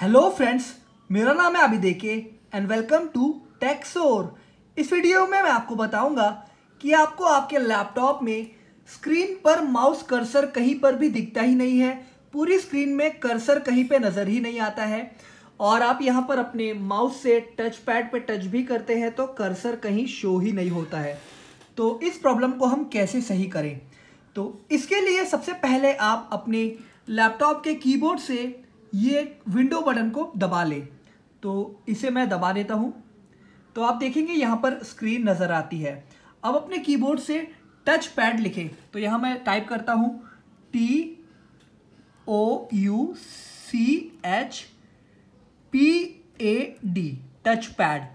hello friends मेरा नाम है अभी देखे एंड वेलकम टू टेक्सोर इस वीडियो में मैं आपको बताऊंगा कि आपको आपके लैपटॉप में स्क्रीन पर माउस कर्सर कहीं पर भी दिखता ही नहीं है पूरी स्क्रीन में कर्सर कहीं पे नज़र ही नहीं आता है और आप यहाँ पर अपने माउस से टच पैड पर टच भी करते हैं तो कर्सर कहीं शो ही नहीं होता है तो इस प्रॉब्लम को हम कैसे सही करें तो इसके लिए सबसे पहले आप अपने लैपटॉप के कीबोर्ड से ये विंडो बटन को दबा लें तो इसे मैं दबा देता हूँ तो आप देखेंगे यहाँ पर स्क्रीन नज़र आती है अब अपने कीबोर्ड से टच पैड लिखें तो यहाँ मैं टाइप करता हूँ T O U C H P A D touch pad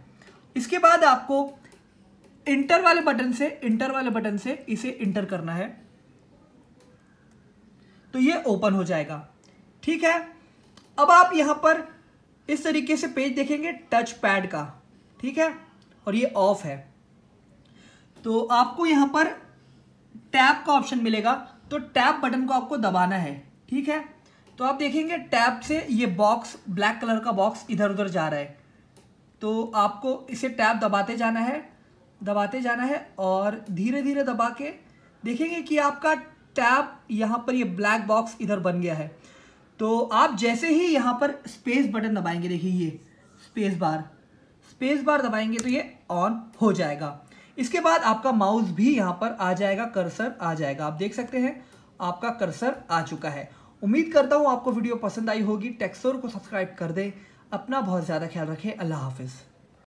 इसके बाद आपको इंटर वाले बटन से इंटर वाले बटन से इसे इंटर करना है तो ये ओपन हो जाएगा ठीक है अब आप यहां पर इस तरीके से पेज देखेंगे टच पैड का ठीक है और ये ऑफ है तो आपको यहां पर टैप का ऑप्शन मिलेगा तो टैप बटन को आपको दबाना है ठीक है तो आप देखेंगे टैप से ये बॉक्स ब्लैक कलर का बॉक्स इधर उधर जा रहा है तो आपको इसे टैप दबाते जाना है दबाते जाना है और धीरे धीरे दबा के देखेंगे कि आपका टैप यहाँ पर ये ब्लैक बॉक्स इधर बन गया है तो आप जैसे ही यहाँ पर स्पेस बटन दबाएंगे देखिए ये स्पेस बार स्पेस बार दबाएंगे तो ये ऑन हो जाएगा इसके बाद आपका माउस भी यहाँ पर आ जाएगा कर्सर आ जाएगा आप देख सकते हैं आपका कर्सर आ चुका है उम्मीद करता हूँ आपको वीडियो पसंद आई होगी टेक्सोर को सब्सक्राइब कर दें अपना बहुत ज़्यादा ख्याल रखें अल्लाह हाफिज़